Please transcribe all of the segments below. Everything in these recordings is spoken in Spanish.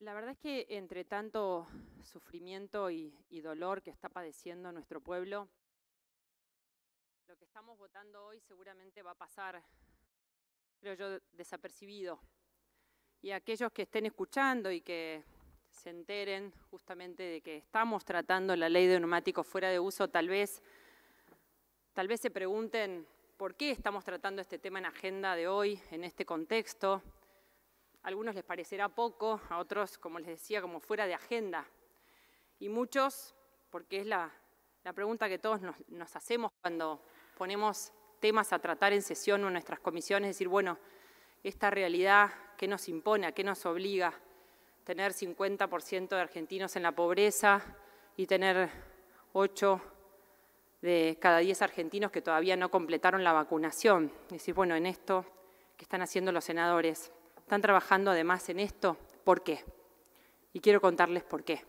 La verdad es que entre tanto sufrimiento y, dolor que está padeciendo nuestro pueblo, lo que estamos votando hoy seguramente va a pasar, creo yo, desapercibido. Y aquellos que estén escuchando y que se enteren justamente de que estamos tratando la ley de neumáticos fuera de uso, tal vez, tal vez se pregunten por qué estamos tratando este tema en agenda de hoy, en este contexto algunos les parecerá poco, a otros, como les decía, como fuera de agenda. Y muchos, porque es la, pregunta que todos nos, hacemos cuando ponemos temas a tratar en sesión o en nuestras comisiones, es decir, bueno, esta realidad, ¿qué nos impone? ¿A qué nos obliga? Tener 50% de argentinos en la pobreza y tener 8 de cada 10 argentinos que todavía no completaron la vacunación. Es decir, bueno, en esto ¿qué están haciendo los senadores. Están trabajando además en esto. ¿Por qué? Y quiero contarles por qué.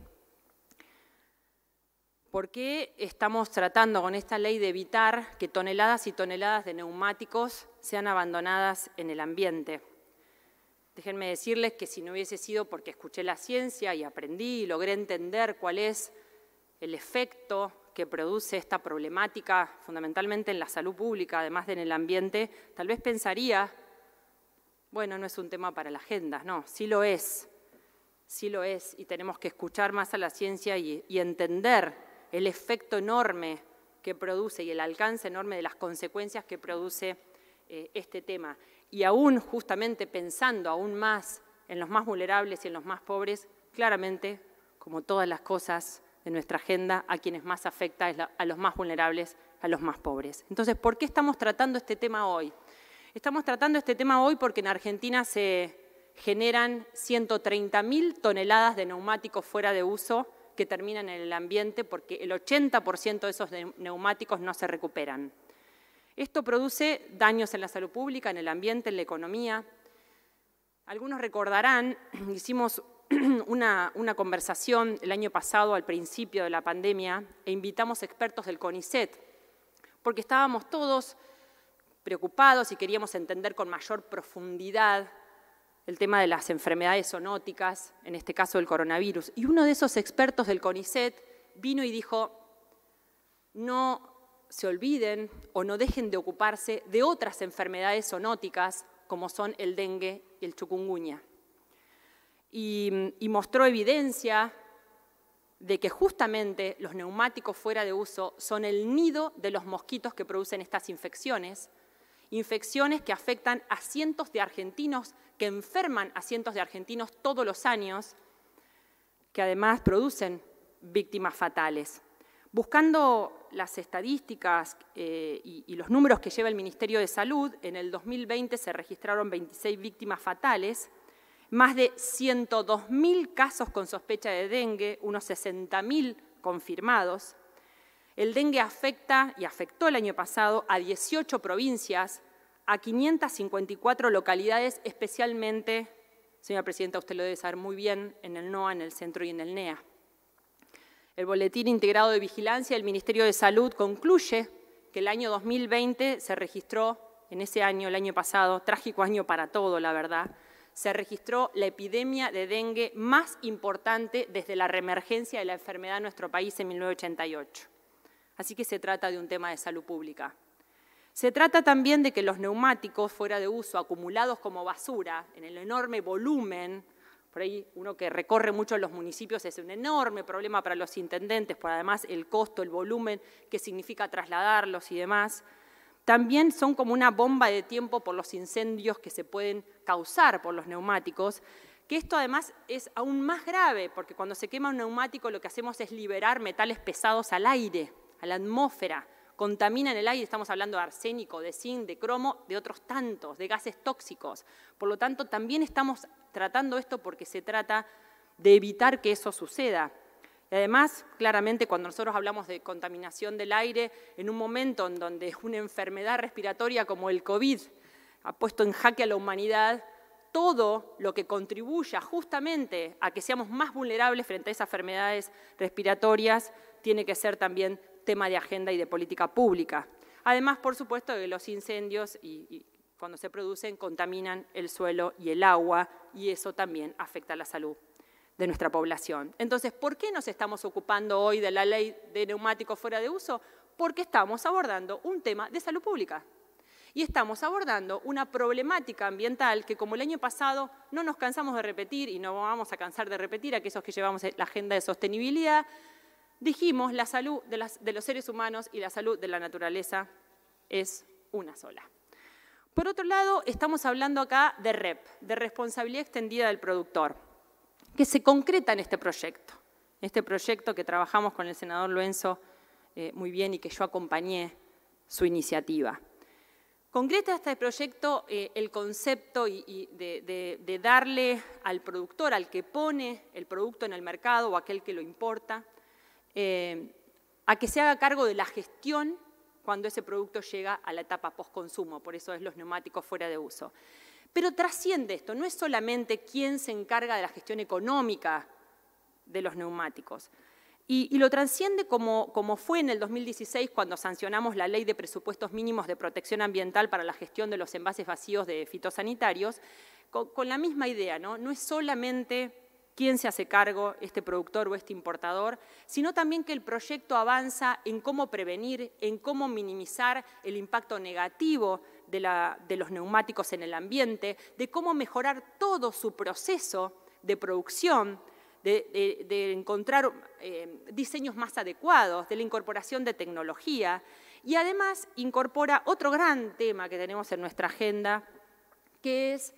¿Por qué estamos tratando con esta ley de evitar que toneladas y toneladas de neumáticos sean abandonadas en el ambiente? Déjenme decirles que si no hubiese sido porque escuché la ciencia y aprendí y logré entender cuál es el efecto que produce esta problemática, fundamentalmente en la salud pública, además de en el ambiente, tal vez pensaría bueno, no es un tema para la agenda, no, sí lo es, sí lo es, y tenemos que escuchar más a la ciencia y, entender el efecto enorme que produce y el alcance enorme de las consecuencias que produce eh, este tema. Y aún justamente pensando aún más en los más vulnerables y en los más pobres, claramente, como todas las cosas de nuestra agenda, a quienes más afecta es a los más vulnerables, a los más pobres. Entonces, ¿por qué estamos tratando este tema hoy? Estamos tratando este tema hoy porque en Argentina se generan 130.000 toneladas de neumáticos fuera de uso que terminan en el ambiente porque el 80% de esos neumáticos no se recuperan. Esto produce daños en la salud pública, en el ambiente, en la economía. Algunos recordarán, hicimos una, una, conversación el año pasado al principio de la pandemia e invitamos expertos del CONICET, porque estábamos todos preocupados y queríamos entender con mayor profundidad el tema de las enfermedades zoonóticas, en este caso el coronavirus. Y uno de esos expertos del CONICET vino y dijo, no se olviden o no dejen de ocuparse de otras enfermedades zoonóticas como son el dengue y el chucunguña. y mostró evidencia de que justamente los neumáticos fuera de uso son el nido de los mosquitos que producen estas infecciones infecciones que afectan a cientos de argentinos, que enferman a cientos de argentinos todos los años, que además producen víctimas fatales. Buscando las estadísticas eh, y, y, los números que lleva el Ministerio de Salud, en el 2020 se registraron 26 víctimas fatales, más de 102.000 casos con sospecha de dengue, unos 60.000 confirmados, el dengue afecta y afectó el año pasado a 18 provincias, a 554 localidades, especialmente, señora presidenta, usted lo debe saber muy bien, en el NOA, en el centro y en el NEA. El Boletín Integrado de Vigilancia del Ministerio de Salud concluye que el año 2020 se registró, en ese año, el año pasado, trágico año para todo, la verdad, se registró la epidemia de dengue más importante desde la reemergencia de la enfermedad en nuestro país en 1988. Así que se trata de un tema de salud pública. Se trata también de que los neumáticos fuera de uso, acumulados como basura, en el enorme volumen, por ahí uno que recorre mucho los municipios es un enorme problema para los intendentes, por además el costo, el volumen que significa trasladarlos y demás, también son como una bomba de tiempo por los incendios que se pueden causar por los neumáticos, que esto además es aún más grave, porque cuando se quema un neumático lo que hacemos es liberar metales pesados al aire, a la atmósfera, contaminan el aire, estamos hablando de arsénico, de zinc, de cromo, de otros tantos, de gases tóxicos. Por lo tanto, también estamos tratando esto porque se trata de evitar que eso suceda. Y además, claramente, cuando nosotros hablamos de contaminación del aire, en un momento en donde una enfermedad respiratoria como el COVID ha puesto en jaque a la humanidad, todo lo que contribuya justamente a que seamos más vulnerables frente a esas enfermedades respiratorias tiene que ser también tema de agenda y de política pública. Además, por supuesto, que los incendios y, cuando se producen contaminan el suelo y el agua y eso también afecta la salud de nuestra población. Entonces, ¿por qué nos estamos ocupando hoy de la ley de neumáticos fuera de uso? Porque estamos abordando un tema de salud pública. Y estamos abordando una problemática ambiental que, como el año pasado, no nos cansamos de repetir y no vamos a cansar de repetir aquellos que llevamos la agenda de sostenibilidad, dijimos, la salud de, los seres humanos y la salud de la naturaleza es una sola. Por otro lado, estamos hablando acá de REP, de responsabilidad extendida del productor, que se concreta en este proyecto, en este proyecto que trabajamos con el senador Luenzo eh, muy bien y que yo acompañé su iniciativa. Concreta este proyecto eh, el concepto de darle al productor, al que pone el producto en el mercado o aquel que lo importa, eh, a que se haga cargo de la gestión cuando ese producto llega a la etapa post-consumo, por eso es los neumáticos fuera de uso. Pero trasciende esto, no es solamente quién se encarga de la gestión económica de los neumáticos. Y, lo trasciende como, como, fue en el 2016 cuando sancionamos la Ley de Presupuestos Mínimos de Protección Ambiental para la gestión de los envases vacíos de fitosanitarios, con, la misma idea, ¿no? No es solamente quién se hace cargo, este productor o este importador, sino también que el proyecto avanza en cómo prevenir, en cómo minimizar el impacto negativo de, los neumáticos en el ambiente, de cómo mejorar todo su proceso de producción, de, encontrar eh, diseños más adecuados, de la incorporación de tecnología y además incorpora otro gran tema que tenemos en nuestra agenda, que es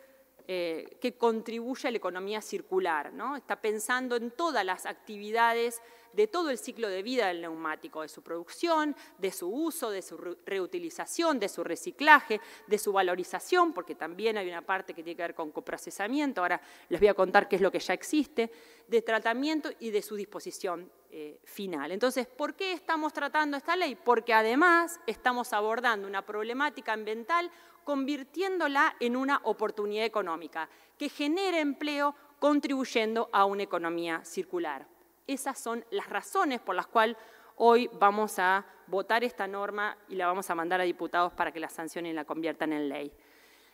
eh, que contribuye a la economía circular. ¿no? Está pensando en todas las actividades de todo el ciclo de vida del neumático, de su producción, de su uso, de su reutilización, de su reciclaje, de su valorización, porque también hay una parte que tiene que ver con coprocesamiento, ahora les voy a contar qué es lo que ya existe, de tratamiento y de su disposición eh, final. Entonces, ¿por qué estamos tratando esta ley? Porque además estamos abordando una problemática ambiental convirtiéndola en una oportunidad económica que genere empleo contribuyendo a una economía circular. Esas son las razones por las cuales hoy vamos a votar esta norma y la vamos a mandar a diputados para que la sancionen y la conviertan en ley.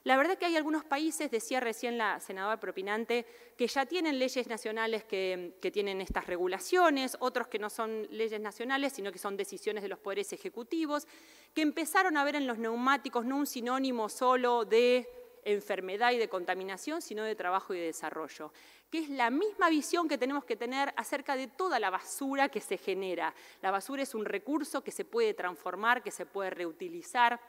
La verdad que hay algunos países, decía recién la senadora propinante, que ya tienen leyes nacionales que, que tienen estas regulaciones, otros que no son leyes nacionales, sino que son decisiones de los poderes ejecutivos, que empezaron a ver en los neumáticos no un sinónimo solo de enfermedad y de contaminación, sino de trabajo y de desarrollo, que es la misma visión que tenemos que tener acerca de toda la basura que se genera. La basura es un recurso que se puede transformar, que se puede reutilizar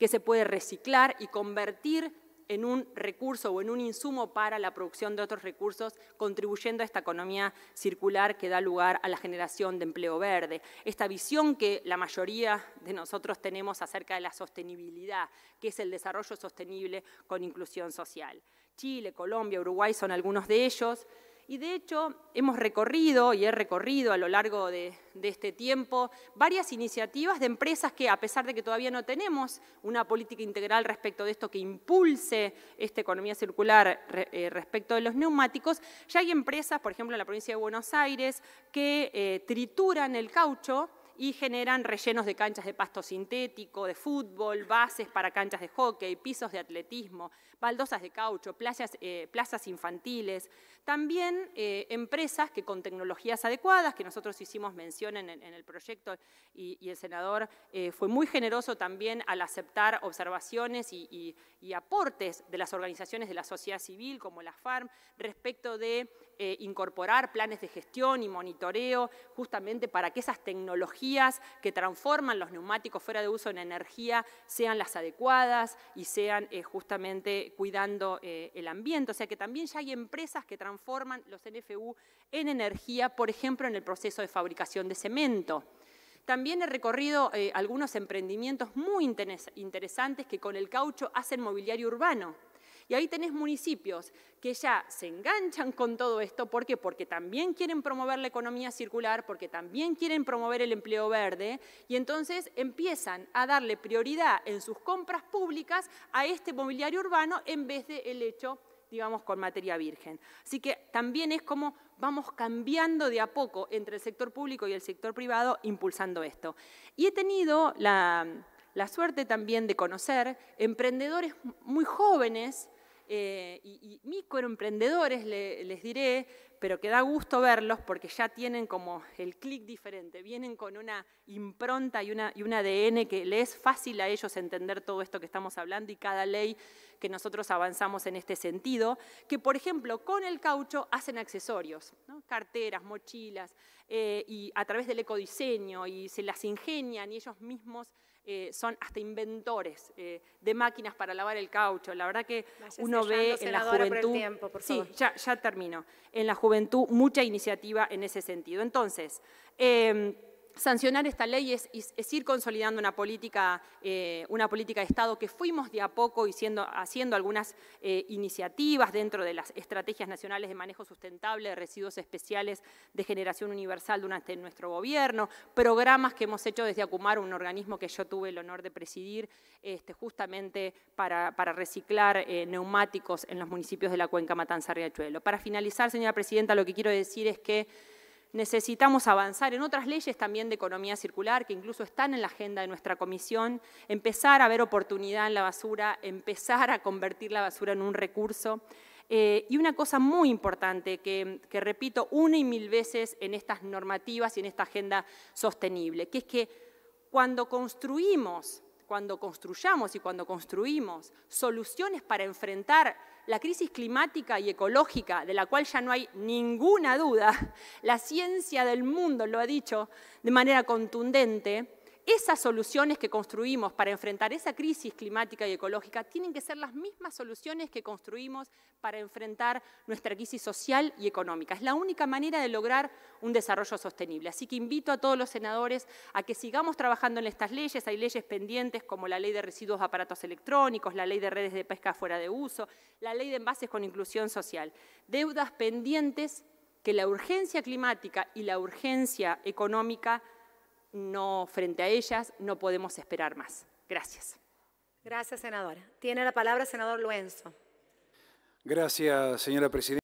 que se puede reciclar y convertir en un recurso o en un insumo para la producción de otros recursos, contribuyendo a esta economía circular que da lugar a la generación de empleo verde. Esta visión que la mayoría de nosotros tenemos acerca de la sostenibilidad, que es el desarrollo sostenible con inclusión social. Chile, Colombia, Uruguay son algunos de ellos. Y de hecho hemos recorrido y he recorrido a lo largo de, este tiempo varias iniciativas de empresas que, a pesar de que todavía no tenemos una política integral respecto de esto que impulse esta economía circular eh, respecto de los neumáticos, ya hay empresas, por ejemplo en la provincia de Buenos Aires, que eh, trituran el caucho y generan rellenos de canchas de pasto sintético, de fútbol, bases para canchas de hockey, pisos de atletismo, baldosas de caucho, eh, plazas infantiles. También eh, empresas que con tecnologías adecuadas, que nosotros hicimos mención en, el proyecto y, el senador eh, fue muy generoso también al aceptar observaciones y, aportes de las organizaciones de la sociedad civil como la FARM respecto de eh, incorporar planes de gestión y monitoreo justamente para que esas tecnologías que transforman los neumáticos fuera de uso en energía sean las adecuadas y sean justamente cuidando el ambiente. O sea que también ya hay empresas que transforman forman los NFU en energía, por ejemplo, en el proceso de fabricación de cemento. También he recorrido eh, algunos emprendimientos muy interesantes que con el caucho hacen mobiliario urbano. Y ahí tenés municipios que ya se enganchan con todo esto. ¿Por qué? Porque también quieren promover la economía circular, porque también quieren promover el empleo verde. Y entonces empiezan a darle prioridad en sus compras públicas a este mobiliario urbano en vez del el hecho digamos, con materia virgen. Así que también es como vamos cambiando de a poco entre el sector público y el sector privado, impulsando esto. Y he tenido la, suerte también de conocer emprendedores muy jóvenes eh, y, microemprendedores, les diré, pero que da gusto verlos porque ya tienen como el clic diferente, vienen con una impronta y, una, y un ADN que le es fácil a ellos entender todo esto que estamos hablando y cada ley que nosotros avanzamos en este sentido, que por ejemplo con el caucho hacen accesorios, carteras, mochilas, eh, y a través del ecodiseño y se las ingenian y ellos mismos... Eh, son hasta inventores eh, de máquinas para lavar el caucho. La verdad que uno ve en la juventud. tiempo, por favor. Sí, ya, ya termino. En la mucha iniciativa en ese sentido. Entonces, em, Sancionar esta ley es, ir consolidando una política, eh, una política de Estado que fuimos de a poco haciendo, algunas eh, iniciativas dentro de las estrategias nacionales de manejo sustentable de residuos especiales de generación universal durante nuestro gobierno, programas que hemos hecho desde Acumar, un organismo que yo tuve el honor de presidir este, justamente para, reciclar eh, neumáticos en los municipios de la cuenca Matanza-Riachuelo. Para finalizar, señora Presidenta, lo que quiero decir es que Necesitamos avanzar en otras leyes también de economía circular, que incluso están en la agenda de nuestra comisión, empezar a ver oportunidad en la basura, empezar a convertir la basura en un recurso. Eh, y una cosa muy importante que, que repito una y mil veces en estas normativas y en esta agenda sostenible, que es que cuando construimos, cuando construyamos y cuando construimos soluciones para enfrentar la crisis climática y ecológica, de la cual ya no hay ninguna duda, la ciencia del mundo lo ha dicho de manera contundente, esas soluciones que construimos para enfrentar esa crisis climática y ecológica tienen que ser las mismas soluciones que construimos para enfrentar nuestra crisis social y económica. Es la única manera de lograr un desarrollo sostenible. Así que invito a todos los senadores a que sigamos trabajando en estas leyes. Hay leyes pendientes como la ley de residuos de aparatos electrónicos, la ley de redes de pesca fuera de uso, la ley de envases con inclusión social. Deudas pendientes que la urgencia climática y la urgencia económica frente a ellas, no podemos esperar más. Gracias. Gracias, senadora. Tiene la palabra senador Luenzo. Gracias, señora presidenta.